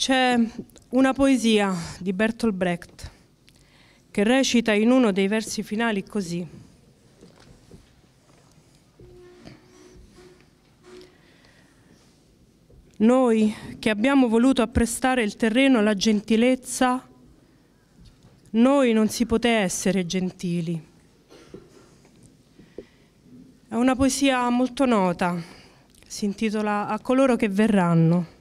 C'è una poesia di Bertolt Brecht che recita in uno dei versi finali così. Noi che abbiamo voluto apprestare il terreno alla gentilezza, noi non si poté essere gentili. È una poesia molto nota, si intitola A coloro che verranno.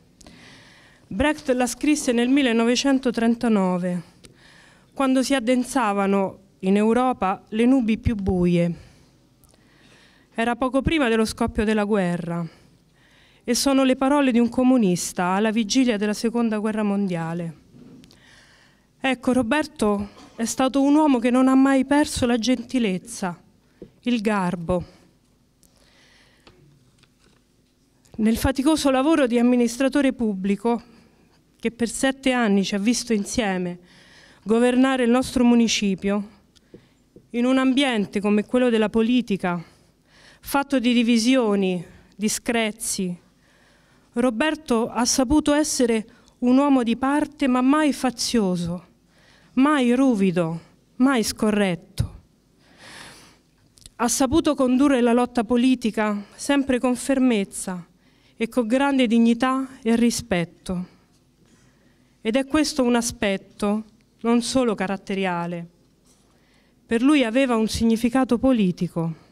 Brecht la scrisse nel 1939, quando si addensavano in Europa le nubi più buie. Era poco prima dello scoppio della guerra e sono le parole di un comunista alla vigilia della Seconda Guerra Mondiale. Ecco, Roberto è stato un uomo che non ha mai perso la gentilezza, il garbo. Nel faticoso lavoro di amministratore pubblico che per sette anni ci ha visto insieme governare il nostro municipio, in un ambiente come quello della politica, fatto di divisioni, di discrezzi, Roberto ha saputo essere un uomo di parte ma mai fazioso, mai ruvido, mai scorretto. Ha saputo condurre la lotta politica sempre con fermezza e con grande dignità e rispetto. Ed è questo un aspetto non solo caratteriale. Per lui aveva un significato politico.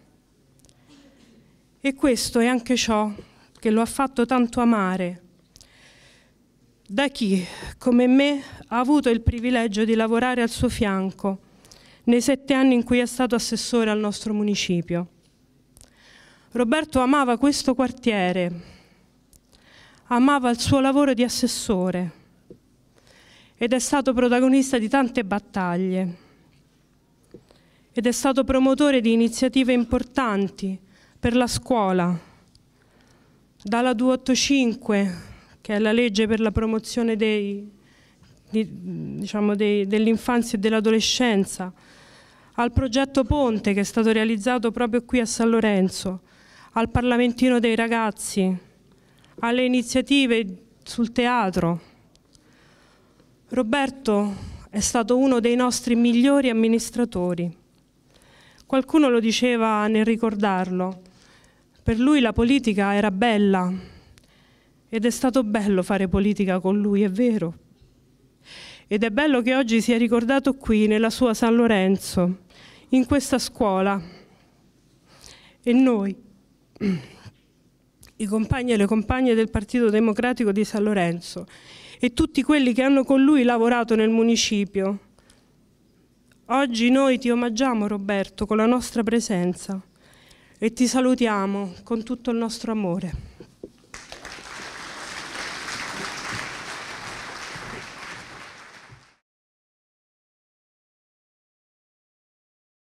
E questo è anche ciò che lo ha fatto tanto amare. Da chi, come me, ha avuto il privilegio di lavorare al suo fianco nei sette anni in cui è stato assessore al nostro municipio. Roberto amava questo quartiere, amava il suo lavoro di assessore ed è stato protagonista di tante battaglie ed è stato promotore di iniziative importanti per la scuola, dalla 285, che è la legge per la promozione diciamo dell'infanzia e dell'adolescenza, al progetto Ponte che è stato realizzato proprio qui a San Lorenzo, al Parlamentino dei ragazzi, alle iniziative sul teatro. Roberto è stato uno dei nostri migliori amministratori. Qualcuno lo diceva nel ricordarlo. Per lui la politica era bella ed è stato bello fare politica con lui, è vero. Ed è bello che oggi sia ricordato qui, nella sua San Lorenzo, in questa scuola. E noi, i compagni e le compagne del Partito Democratico di San Lorenzo, e tutti quelli che hanno con lui lavorato nel municipio. Oggi noi ti omaggiamo, Roberto, con la nostra presenza e ti salutiamo con tutto il nostro amore.